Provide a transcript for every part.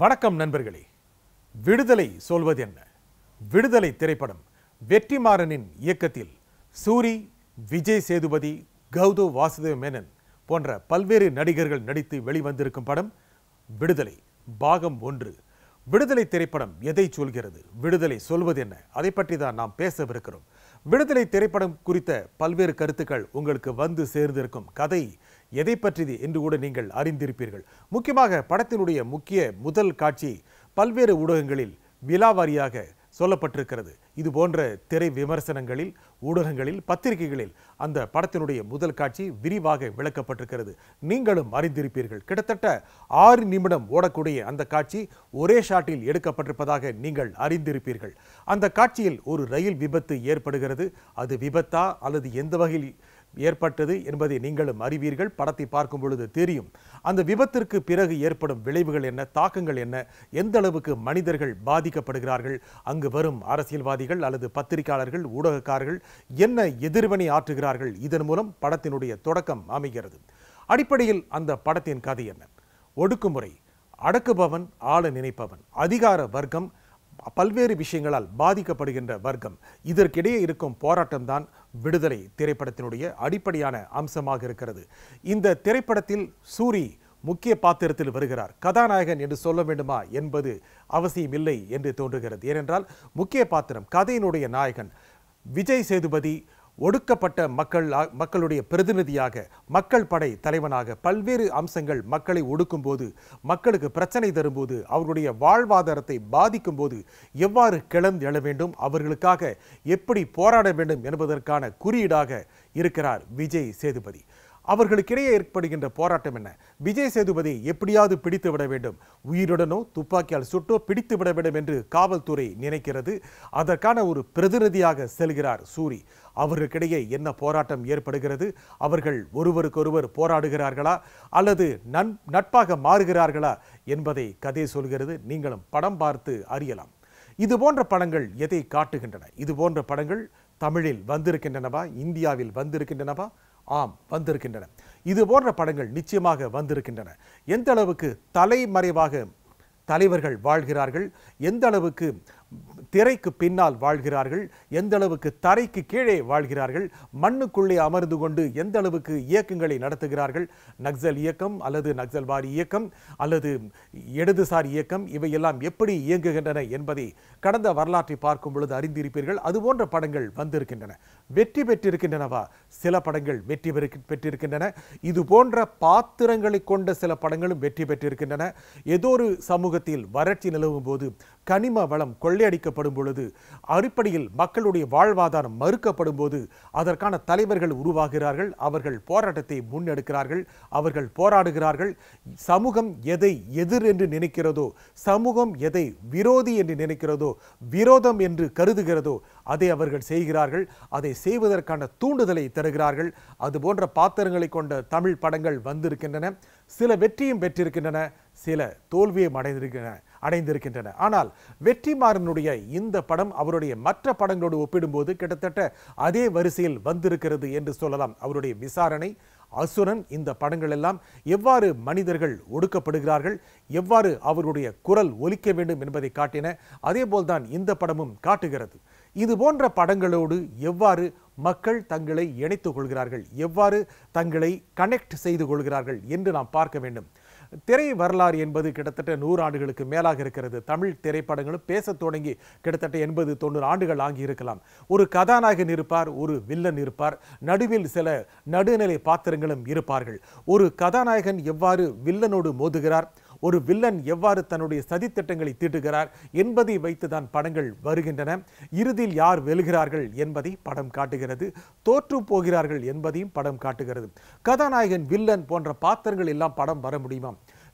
வணக்கம் நண்பர்களே விடுதலை சொல்வது என்ன விடுதலை திரைப்படம் வெற்றிமாறனின் இயக்கத்தில் சூரி விஜய் சேதுபதி கௌதவ் வாசுதேவ் மேனன் போன்ற பல்வேறு நடிகர்கள் நடித்து வெளிவந்திருக்கும் படம் விடுதலை பாகம் ஒன்று விடுதலை திரைப்படம் எதை சொல்கிறது விடுதலை சொல்வது என்ன அதை பற்றி தான் நாம் பேசவிருக்கிறோம் விடுதலை திரைப்படம் குறித்த பல்வேறு கருத்துக்கள் உங்களுக்கு வந்து சேர்ந்திருக்கும் கதை எதை பற்றியது என்று கூட நீங்கள் அறிந்திருப்பீர்கள் முக்கியமாக படத்தினுடைய முக்கிய முதல் காட்சி பல்வேறு ஊடகங்களில் விழாவாரியாக சொல்லப்பட்டிருக்கிறது இது போன்ற திரை விமர்சனங்களில் ஊடகங்களில் பத்திரிகைகளில் அந்த படத்தினுடைய முதல் காட்சி விரிவாக விளக்கப்பட்டிருக்கிறது நீங்களும் அறிந்திருப்பீர்கள் கிட்டத்தட்ட ஆறு நிமிடம் ஓடக்கூடிய அந்த காட்சி ஒரே ஷாட்டில் எடுக்கப்பட்டிருப்பதாக நீங்கள் அறிந்திருப்பீர்கள் அந்த காட்சியில் ஒரு ரயில் விபத்து ஏற்படுகிறது அது விபத்தா அல்லது எந்த வகையில் ஏற்பட்டது என்பதை நீங்களும் அறிவீர்கள் படத்தை பார்க்கும் பொழுது தெரியும் அந்த விபத்திற்கு பிறகு ஏற்படும் விளைவுகள் என்ன தாக்கங்கள் என்ன எந்த அளவுக்கு மனிதர்கள் பாதிக்கப்படுகிறார்கள் அங்கு வரும் அரசியல்வாதிகள் அல்லது பத்திரிகையாளர்கள் ஊடகக்காரர்கள் என்ன எதிர்வினை ஆற்றுகிறார்கள் இதன் மூலம் படத்தினுடைய தொடக்கம் அமைகிறது அடிப்படையில் அந்த படத்தின் கதை என்ன ஒடுக்குமுறை அடக்குபவன் ஆள நினைப்பவன் அதிகார வர்க்கம் பல்வேறு விஷயங்களால் பாதிக்கப்படுகின்ற வர்க்கம் இதற்கிடையே இருக்கும் போராட்டம்தான் விடுதலை திரைப்படத்தினுடைய அடிப்படையான அம்சமாக இருக்கிறது இந்த திரைப்படத்தில் சூரி முக்கிய பாத்திரத்தில் வருகிறார் கதாநாயகன் என்று சொல்ல வேண்டுமா என்பது அவசியமில்லை என்று தோன்றுகிறது ஏனென்றால் முக்கிய பாத்திரம் கதையினுடைய நாயகன் விஜய் சேதுபதி ஒடுக்கப்பட்ட மக்கள் மக்களுடைய பிரதிநிதியாக மக்கள் படை தலைவனாக பல்வேறு அம்சங்கள் மக்களை ஒடுக்கும்போது மக்களுக்கு பிரச்சனை தரும்போது அவர்களுடைய வாழ்வாதாரத்தை பாதிக்கும் போது எவ்வாறு கிளந்து எழ வேண்டும் அவர்களுக்காக எப்படி போராட வேண்டும் என்பதற்கான குறியீடாக இருக்கிறார் விஜய் சேதுபதி அவர்களுக்கிடையே ஏற்படுகின்ற போராட்டம் என்ன விஜய் சேதுபதி எப்படியாவது பிடித்து விட வேண்டும் உயிருடனோ துப்பாக்கியால் சுட்டோ பிடித்து விட வேண்டும் என்று காவல்துறை நினைக்கிறது அதற்கான ஒரு பிரதிநிதியாக செல்கிறார் சூரி அவர்களுக்கிடையே என்ன போராட்டம் ஏற்படுகிறது அவர்கள் ஒருவருக்கொருவர் போராடுகிறார்களா அல்லது நன் நட்பாக மாறுகிறார்களா என்பதை கதை சொல்கிறது நீங்களும் படம் பார்த்து அறியலாம் இது போன்ற படங்கள் எதை காட்டுகின்றன இது போன்ற படங்கள் தமிழில் வந்திருக்கின்றனவா இந்தியாவில் வந்திருக்கின்றனவா ஆம் வந்திருக்கின்றன இது போன்ற படங்கள் நிச்சயமாக வந்திருக்கின்றன எந்த அளவுக்கு தலைமறைவாக தலைவர்கள் வாழ்கிறார்கள் எந்த அளவுக்கு திரைக்கு பின்னால் வாழ்கிறார்கள் எந்த அளவுக்கு தரைக்கு கீழே வாழ்கிறார்கள் மண்ணுக்குள்ளே அமர்ந்து கொண்டு எந்த அளவுக்கு இயக்கங்களை நடத்துகிறார்கள் நக்சல் இயக்கம் அல்லது நக்சல்வாரி இயக்கம் அல்லது இடதுசாரி இயக்கம் இவையெல்லாம் எப்படி இயங்குகின்றன என்பதை கடந்த வரலாற்றை பார்க்கும் பொழுது அறிந்திருப்பீர்கள் அதுபோன்ற படங்கள் வந்திருக்கின்றன வெற்றி பெற்றிருக்கின்றனவா சில படங்கள் வெற்றி பெற்றிருக்கின்றன இது போன்ற பாத்திரங்களை கொண்ட சில படங்களும் வெற்றி பெற்றிருக்கின்றன ஏதோ ஒரு சமூகத்தில் வறட்சி நிலவும் போது கனிம வளம் கொள்ளையடிக்கப்படும் பொழுது அடிப்படையில் மக்களுடைய வாழ்வாதாரம் மறுக்கப்படும் போது அதற்கான தலைவர்கள் உருவாகிறார்கள் அவர்கள் போராட்டத்தை முன்னெடுக்கிறார்கள் அவர்கள் போராடுகிறார்கள் சமூகம் எதை எதிர் என்று நினைக்கிறதோ சமூகம் எதை விரோதி என்று நினைக்கிறதோ விரோதம் என்று கருதுகிறதோ அதை அவர்கள் செய்கிறார்கள் அதை செய்வதற்கான தூண்டுதலை தருகிறார்கள் அது போன்ற பாத்திரங்களை கொண்ட தமிழ் படங்கள் வந்திருக்கின்றன சில வெற்றியும் பெற்றிருக்கின்றன சில தோல்வியும் அடைந்திருக்கின்றன அடைந்திருக்கின்றன ஆனால் வெற்றிமாறனுடைய இந்த படம் அவருடைய மற்ற படங்களோடு ஒப்பிடும்போது கிட்டத்தட்ட அதே வரிசையில் வந்திருக்கிறது என்று சொல்லலாம் அவருடைய விசாரணை அசுரன் இந்த படங்கள் எல்லாம் எவ்வாறு மனிதர்கள் ஒடுக்கப்படுகிறார்கள் எவ்வாறு அவருடைய குரல் ஒலிக்க வேண்டும் என்பதை காட்டின அதேபோல்தான் இந்த படமும் காட்டுகிறது இது போன்ற படங்களோடு எவ்வாறு மக்கள் தங்களை இணைத்துக் கொள்கிறார்கள் எவ்வாறு தங்களை கனெக்ட் செய்து கொள்கிறார்கள் என்று நாம் பார்க்க வேண்டும் திரை வரலாறு என்பது கிட்டத்தட்ட நூறு ஆண்டுகளுக்கு மேலாக இருக்கிறது தமிழ் திரைப்படங்களும் பேச தொடங்கி கிட்டத்தட்ட எண்பது தொண்ணூறு ஆண்டுகள் ஆகி இருக்கலாம் ஒரு கதாநாயகன் இருப்பார் ஒரு வில்லன் இருப்பார் நடுவில் சில நடுநிலை பாத்திரங்களும் இருப்பார்கள் ஒரு கதாநாயகன் எவ்வாறு வில்லனோடு மோதுகிறார் ஒரு வில்லன் எவ்வாறு தன்னுடைய சதித்திட்டங்களை தீட்டுகிறார் என்பதை வைத்து தான் படங்கள் வருகின்றன இறுதியில் யார் வெல்கிறார்கள் என்பதை படம் காட்டுகிறது தோற்று போகிறார்கள் என்பதையும் படம் காட்டுகிறது கதாநாயகன் வில்லன் போன்ற பாத்திரங்கள் எல்லாம் படம் வர முடியுமா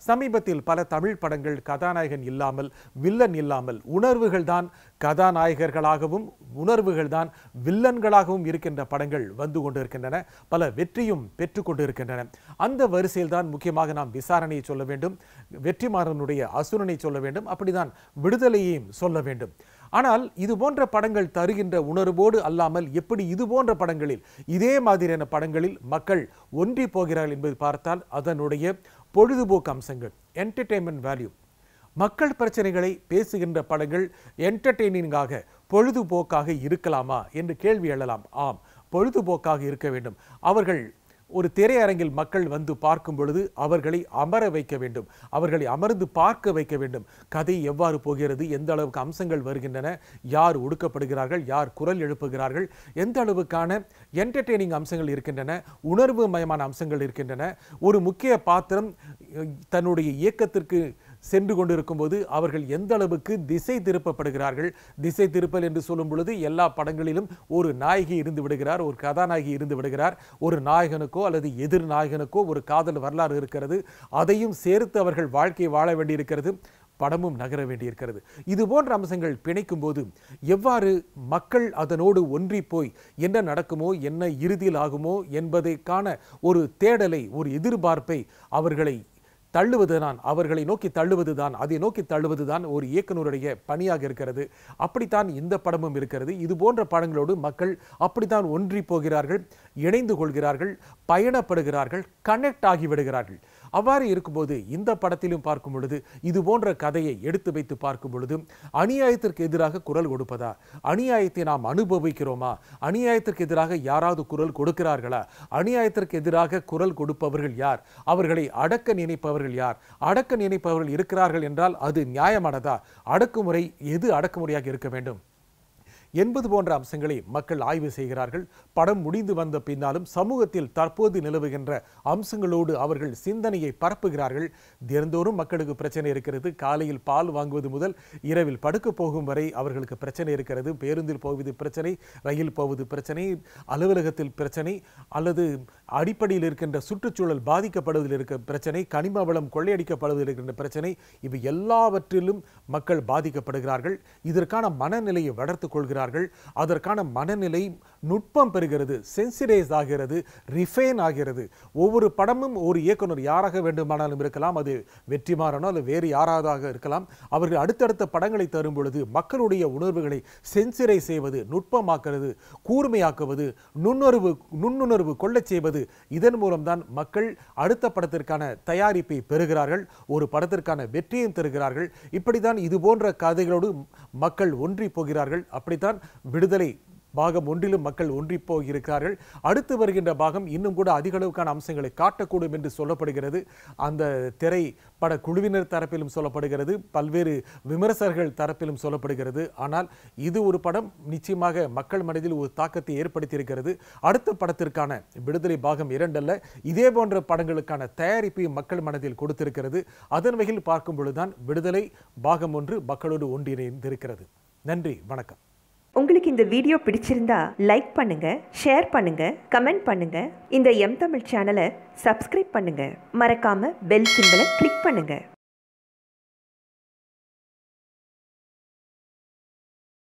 சமீபத்தில் பல தமிழ் படங்கள் கதாநாயகன் இல்லாமல் வில்லன் இல்லாமல் உணர்வுகள் தான் கதாநாயகர்களாகவும் உணர்வுகள் தான் வில்லன்களாகவும் இருக்கின்ற படங்கள் வந்து கொண்டிருக்கின்றன பல வெற்றியும் பெற்று கொண்டிருக்கின்றன அந்த வரிசையில் தான் முக்கியமாக நாம் விசாரணையை சொல்ல வேண்டும் வெற்றிமாறனுடைய அசுரனை சொல்ல வேண்டும் அப்படிதான் விடுதலையையும் சொல்ல வேண்டும் ஆனால் இது போன்ற படங்கள் தருகின்ற உணர்வோடு அல்லாமல் எப்படி இது போன்ற படங்களில் இதே மாதிரியான படங்களில் மக்கள் ஒன்றி போகிறார்கள் என்பது பார்த்தால் அதனுடைய பொழுதுபோக்கு அம்சங்கள் என்டர்டெயின்மெண்ட் வேல்யூ மக்கள் பிரச்சனைகளை பேசுகின்ற படங்கள் என்டர்டெய்னிங்காக பொழுதுபோக்காக இருக்கலாமா என்று கேள்வி எழலாம் ஆம் பொழுதுபோக்காக இருக்க வேண்டும் அவர்கள் ஒரு திரையரங்கில் மக்கள் வந்து பார்க்கும் பொழுது அவர்களை அமர வைக்க வேண்டும் அவர்களை அமர்ந்து பார்க்க வைக்க வேண்டும் கதை எவ்வாறு போகிறது எந்த அளவுக்கு அம்சங்கள் வருகின்றன யார் ஒடுக்கப்படுகிறார்கள் யார் குரல் எழுப்புகிறார்கள் எந்த அளவுக்கான என்டர்டெய்னிங் அம்சங்கள் இருக்கின்றன உணர்வு மயமான அம்சங்கள் இருக்கின்றன ஒரு முக்கிய பாத்திரம் தன்னுடைய இயக்கத்திற்கு சென்று கொண்டிருக்கும் போது அவர்கள் எந்த அளவுக்கு திசை திருப்பப்படுகிறார்கள் திசை திருப்பல் என்று சொல்லும் பொழுது எல்லா படங்களிலும் ஒரு நாயகி இருந்து விடுகிறார் ஒரு கதாநாயகி இருந்து விடுகிறார் ஒரு நாயகனுக்கோ அல்லது எதிர் நாயகனுக்கோ ஒரு காதல் வரலாறு இருக்கிறது அதையும் சேர்த்து அவர்கள் வாழ்க்கை வாழ வேண்டியிருக்கிறது படமும் நகர வேண்டியிருக்கிறது இது போன்ற அம்சங்கள் பிணைக்கும் போது எவ்வாறு மக்கள் அதனோடு ஒன்றி போய் என்ன நடக்குமோ என்ன இறுதியில் ஆகுமோ என்பதைக்கான ஒரு தேடலை ஒரு எதிர்பார்ப்பை அவர்களை தள்ளுவது தான் அவர்களை நோக்கி தள்ளுவது தான் அதை நோக்கி தள்ளுவது தான் ஒரு இயக்குநருடைய பணியாக இருக்கிறது அப்படித்தான் இந்த படமும் இருக்கிறது இது போன்ற படங்களோடு மக்கள் அப்படித்தான் ஒன்றி போகிறார்கள் இணைந்து கொள்கிறார்கள் பயணப்படுகிறார்கள் கனெக்ட் ஆகிவிடுகிறார்கள் அவ்வாறு இருக்கும்போது இந்த படத்திலும் பார்க்கும் பொழுது இது போன்ற கதையை எடுத்து வைத்து பார்க்கும் பொழுது அநியாயத்திற்கு எதிராக குரல் கொடுப்பதா அநியாயத்தை நாம் அனுபவிக்கிறோமா அநியாயத்திற்கு எதிராக யாராவது குரல் கொடுக்கிறார்களா அநியாயத்திற்கு எதிராக குரல் கொடுப்பவர்கள் யார் அவர்களை அடக்க நினைப்பவர்கள் யார் அடக்க நினைப்பவர்கள் இருக்கிறார்கள் என்றால் அது நியாயமானதா அடக்குமுறை எது அடக்குமுறையாக இருக்க வேண்டும் என்பது போன்ற அம்சங்களை மக்கள் ஆய்வு செய்கிறார்கள் படம் முடிந்து வந்த பின்னாலும் சமூகத்தில் தற்போது நிலவுகின்ற அம்சங்களோடு அவர்கள் சிந்தனையை பரப்புகிறார்கள் தினந்தோறும் மக்களுக்கு பிரச்சனை இருக்கிறது காலையில் பால் வாங்குவது முதல் இரவில் படுக்க போகும் வரை அவர்களுக்கு பிரச்சனை இருக்கிறது பேருந்தில் போவது பிரச்சனை ரயில் போவது பிரச்சனை அலுவலகத்தில் பிரச்சனை அல்லது அடிப்படையில் இருக்கின்ற சுற்றுச்சூழல் பாதிக்கப்படுவதில் இருக்கிற பிரச்சனை கனிம வளம் கொள்ளையடிக்கப்படுவதில் இருக்கின்ற பிரச்சனை இவை எல்லாவற்றிலும் மக்கள் பாதிக்கப்படுகிறார்கள் இதற்கான மனநிலையை வளர்த்து கொள்கிறார்கள் ஆகிறார்கள் அதற்கான மனநிலை நுட்பம் பெறுகிறது சென்சிடைஸ் ஆகிறது ரிஃபைன் ஆகிறது ஒவ்வொரு படமும் ஒரு இயக்குனர் யாராக வேண்டுமானாலும் இருக்கலாம் அது வெற்றிமாறனோ அல்லது வேறு யாராவதாக இருக்கலாம் அவர்கள் அடுத்தடுத்த படங்களை தரும் பொழுது மக்களுடைய உணர்வுகளை சென்சிரை செய்வது நுட்பமாக்குறது கூர்மையாக்குவது நுண்ணுணர்வு நுண்ணுணர்வு கொள்ளச் செய்வது இதன் மூலம்தான் மக்கள் அடுத்த படத்திற்கான தயாரிப்பை பெறுகிறார்கள் ஒரு படத்திற்கான வெற்றியும் தருகிறார்கள் இப்படித்தான் இது போன்ற கதைகளோடு மக்கள் ஒன்றி போகிறார்கள் அப்படித்தான் தான் விடுதலை பாகம் ஒன்றிலும் மக்கள் ஒன்றிப்போய் இருக்கிறார்கள் அடுத்து வருகின்ற பாகம் இன்னும் கூட அதிக அளவுக்கான அம்சங்களை காட்டக்கூடும் என்று சொல்லப்படுகிறது அந்த திரை பட குழுவினர் தரப்பிலும் சொல்லப்படுகிறது பல்வேறு விமர்சகர்கள் தரப்பிலும் சொல்லப்படுகிறது ஆனால் இது ஒரு படம் நிச்சயமாக மக்கள் மனதில் ஒரு தாக்கத்தை ஏற்படுத்தியிருக்கிறது அடுத்த படத்திற்கான விடுதலை பாகம் இரண்டல்ல இதே போன்ற படங்களுக்கான தயாரிப்பையும் மக்கள் மனதில் கொடுத்திருக்கிறது அதன் வகையில் பார்க்கும் பொழுதுதான் விடுதலை பாகம் ஒன்று மக்களோடு ஒன்றிணைந்திருக்கிறது நன்றி வணக்கம் உங்களுக்கு இந்த வீடியோ பிடிச்சிருந்தா லைக் பண்ணுங்க ஷேர் பண்ணுங்க கமெண்ட் பண்ணுங்க இந்த எம் தமிழ் சேனலை சப்ஸ்கிரைப் பண்ணுங்க மறக்காம பெல் சிம்பிளை கிளிக் பண்ணுங்க